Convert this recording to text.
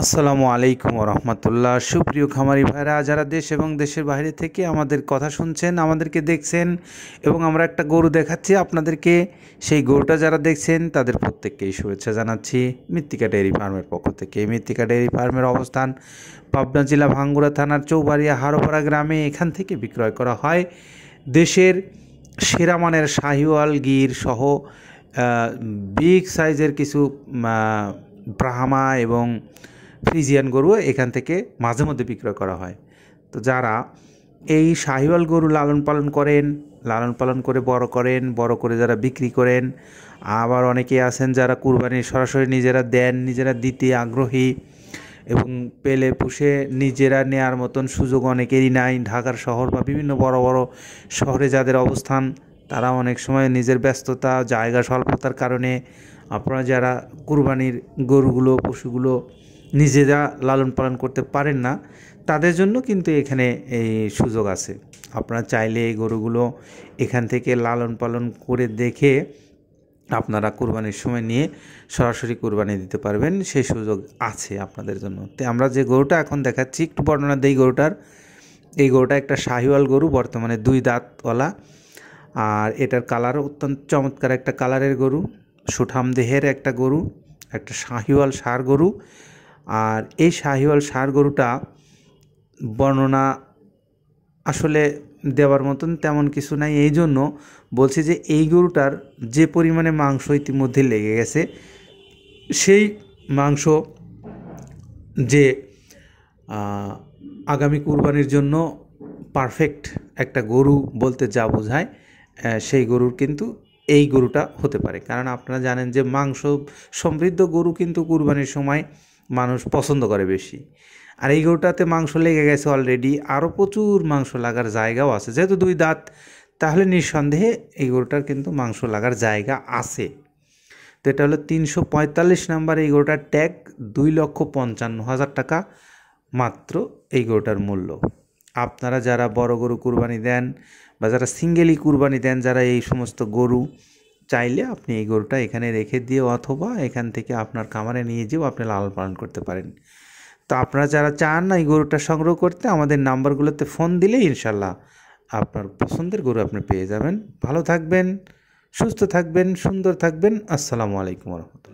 আসসালামু আলাইকুম রহমতুল্লাহ সুপ্রিয় খামারি ভাইরা যারা দেশ এবং দেশের বাইরে থেকে আমাদের কথা শুনছেন আমাদেরকে দেখছেন এবং আমরা একটা গরু দেখাচ্ছি আপনাদেরকে সেই গরুটা যারা দেখছেন তাদের প্রত্যেককেই শুভেচ্ছা জানাচ্ছি মৃত্তিকা ডেয়ারি ফার্মের পক্ষ থেকে মৃত্তিকা ডেয়ারি ফার্মের অবস্থান পাবনা জেলা ভাঙ্গুড়া থানার চৌবাড়িয়া হারোপাড়া গ্রামে এখান থেকে বিক্রয় করা হয় দেশের সেরা মানের শাহিওয়াল গির সহ বিগ সাইজের কিছু ব্রাহ্মা এবং ফ্রিজিয়ান গরু এখান থেকে মাঝে মধ্যে বিক্রয় করা হয় তো যারা এই শাহিওয়াল গরু লালন পালন করেন লালন পালন করে বড় করেন বড় করে যারা বিক্রি করেন আবার অনেকে আছেন যারা কুরবানি সরাসরি নিজেরা দেন নিজেরা দিতে আগ্রহী এবং পেলে পুষে নিজেরা নেয়ার মতন সুযোগ অনেকেরই নাই ঢাকার শহর বা বিভিন্ন বড় বড় শহরে যাদের অবস্থান তারা অনেক সময় নিজের ব্যস্ততা জায়গা স্বল্পতার কারণে আপনারা যারা কুরবানির গরুগুলো পশুগুলো নিজেরা লালন পালন করতে পারেন না তাদের জন্য কিন্তু এখানে এই সুযোগ আছে আপনারা চাইলে এই গরুগুলো এখান থেকে লালন পালন করে দেখে আপনারা কুরবানির সময় নিয়ে সরাসরি কুরবানি দিতে পারবেন সেই সুযোগ আছে আপনাদের জন্য তো আমরা যে গরুটা এখন দেখাচ্ছি একটু বর্ণনা দেই গরুটার এই গরুটা একটা শাহিওয়াল গরু বর্তমানে দুই দাঁতওয়ালা আর এটার কালার অত্যন্ত চমৎকার একটা কালারের গরু সুঠাম দেহের একটা গরু একটা শাহিওয়াল সার গরু আর এই শাহিওয়াল সার গরুটা বর্ণনা আসলে দেওয়ার মতন তেমন কিছু নাই এই জন্য বলছি যে এই গরুটার যে পরিমাণে মাংস ইতিমধ্যে লেগে গেছে সেই মাংস যে আগামী কুরবানির জন্য পারফেক্ট একটা গরু বলতে যা বোঝায় সেই গরুর কিন্তু এই গরুটা হতে পারে কারণ আপনারা জানেন যে মাংস সমৃদ্ধ গরু কিন্তু কুরবানির সময় মানুষ পছন্দ করে বেশি আর এই গরুটাতে মাংস লেগে গেছে অলরেডি আরও প্রচুর মাংস লাগার জায়গাও আছে যেহেতু দুই দাঁত তাহলে নিঃসন্দেহে এই গরুটার কিন্তু মাংস লাগার জায়গা আছে তো এটা হলো তিনশো পঁয়তাল্লিশ নাম্বার এই গরুটার ট্যাগ দুই লক্ষ পঞ্চান্ন হাজার টাকা মাত্র এই গরুটার মূল্য আপনারা যারা বড় গরু কুরবানি দেন বা যারা সিঙ্গেলি কুরবানি দেন যারা এই সমস্ত গরু চাইলে আপনি এই গরুটা এখানে রেখে দিয়ে অথবা এখান থেকে আপনার খামারে নিয়ে যেও আপনি লালন পালন করতে পারেন তো আপনারা যারা চান না এই গরুটা সংগ্রহ করতে আমাদের নাম্বারগুলোতে ফোন দিলে ইনশাল্লাহ আপনার পছন্দের গরু আপনি পেয়ে যাবেন ভালো থাকবেন সুস্থ থাকবেন সুন্দর থাকবেন আসসালামু আলাইকুম রহমতুল্লাহ